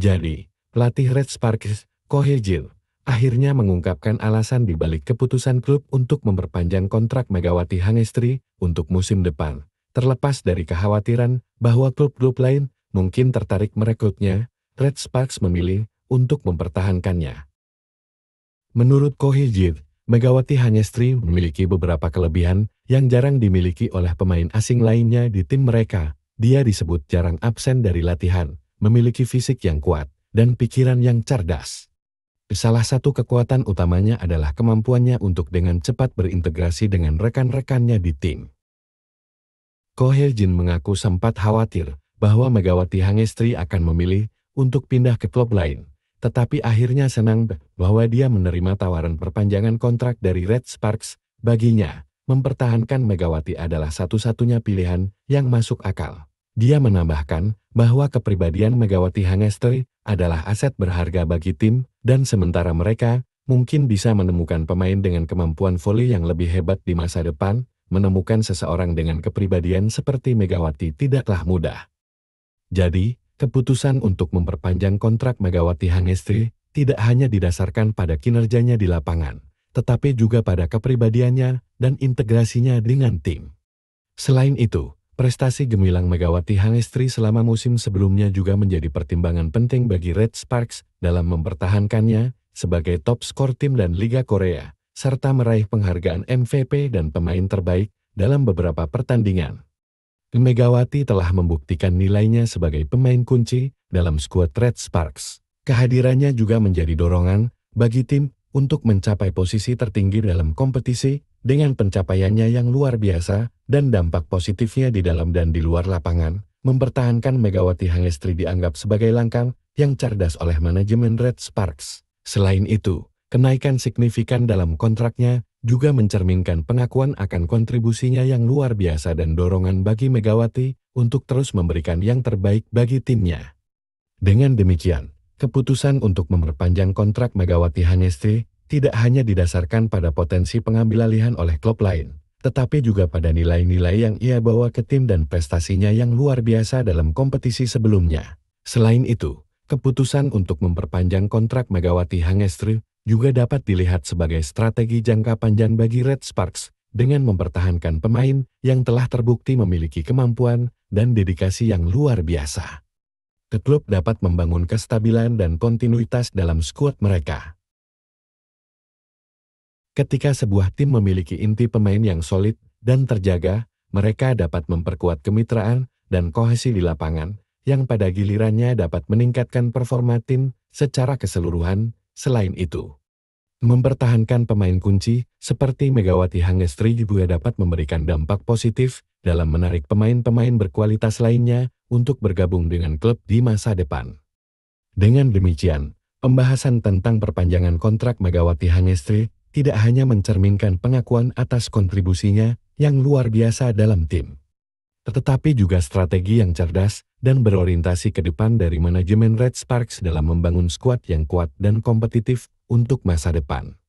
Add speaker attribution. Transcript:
Speaker 1: Jadi, pelatih Red Sparks, Kohejil, akhirnya mengungkapkan alasan di balik keputusan klub untuk memperpanjang kontrak Megawati Hangestri untuk musim depan, terlepas dari kekhawatiran bahwa klub-klub lain mungkin tertarik merekrutnya, Red Sparks memilih untuk mempertahankannya. Menurut Jil, Megawati Hangestri memiliki beberapa kelebihan yang jarang dimiliki oleh pemain asing lainnya di tim mereka. Dia disebut jarang absen dari latihan, memiliki fisik yang kuat, dan pikiran yang cerdas. Salah satu kekuatan utamanya adalah kemampuannya untuk dengan cepat berintegrasi dengan rekan-rekannya di tim. Kohel Jin mengaku sempat khawatir bahwa Megawati Hangestri akan memilih untuk pindah ke klub lain, tetapi akhirnya senang bahwa dia menerima tawaran perpanjangan kontrak dari Red Sparks. Baginya, mempertahankan Megawati adalah satu-satunya pilihan yang masuk akal. Dia menambahkan bahwa kepribadian Megawati Hangestri adalah aset berharga bagi tim, dan sementara mereka mungkin bisa menemukan pemain dengan kemampuan voli yang lebih hebat di masa depan, menemukan seseorang dengan kepribadian seperti Megawati tidaklah mudah. Jadi, keputusan untuk memperpanjang kontrak Megawati Hangestri tidak hanya didasarkan pada kinerjanya di lapangan, tetapi juga pada kepribadiannya dan integrasinya dengan tim. Selain itu, Prestasi gemilang Megawati Hangestri selama musim sebelumnya juga menjadi pertimbangan penting bagi Red Sparks dalam mempertahankannya sebagai top skor tim dan Liga Korea, serta meraih penghargaan MVP dan pemain terbaik dalam beberapa pertandingan. Megawati telah membuktikan nilainya sebagai pemain kunci dalam skuad Red Sparks. Kehadirannya juga menjadi dorongan bagi tim untuk mencapai posisi tertinggi dalam kompetisi dengan pencapaiannya yang luar biasa dan dampak positifnya di dalam dan di luar lapangan, mempertahankan Megawati Hangestri dianggap sebagai langkah yang cerdas oleh manajemen Red Sparks. Selain itu, kenaikan signifikan dalam kontraknya juga mencerminkan pengakuan akan kontribusinya yang luar biasa dan dorongan bagi Megawati untuk terus memberikan yang terbaik bagi timnya. Dengan demikian, keputusan untuk memperpanjang kontrak Megawati Hangestri tidak hanya didasarkan pada potensi pengambilalihan oleh klub lain, tetapi juga pada nilai-nilai yang ia bawa ke tim dan prestasinya yang luar biasa dalam kompetisi sebelumnya. Selain itu, keputusan untuk memperpanjang kontrak Megawati Hangestri juga dapat dilihat sebagai strategi jangka panjang bagi Red Sparks dengan mempertahankan pemain yang telah terbukti memiliki kemampuan dan dedikasi yang luar biasa. Klub dapat membangun kestabilan dan kontinuitas dalam skuad mereka. Ketika sebuah tim memiliki inti pemain yang solid dan terjaga, mereka dapat memperkuat kemitraan dan kohesi di lapangan, yang pada gilirannya dapat meningkatkan performa tim secara keseluruhan. Selain itu, mempertahankan pemain kunci seperti Megawati Hangestri juga dapat memberikan dampak positif dalam menarik pemain-pemain berkualitas lainnya untuk bergabung dengan klub di masa depan. Dengan demikian, pembahasan tentang perpanjangan kontrak Megawati Hangestri tidak hanya mencerminkan pengakuan atas kontribusinya yang luar biasa dalam tim, tetapi juga strategi yang cerdas dan berorientasi ke depan dari manajemen Red Sparks dalam membangun skuad yang kuat dan kompetitif untuk masa depan.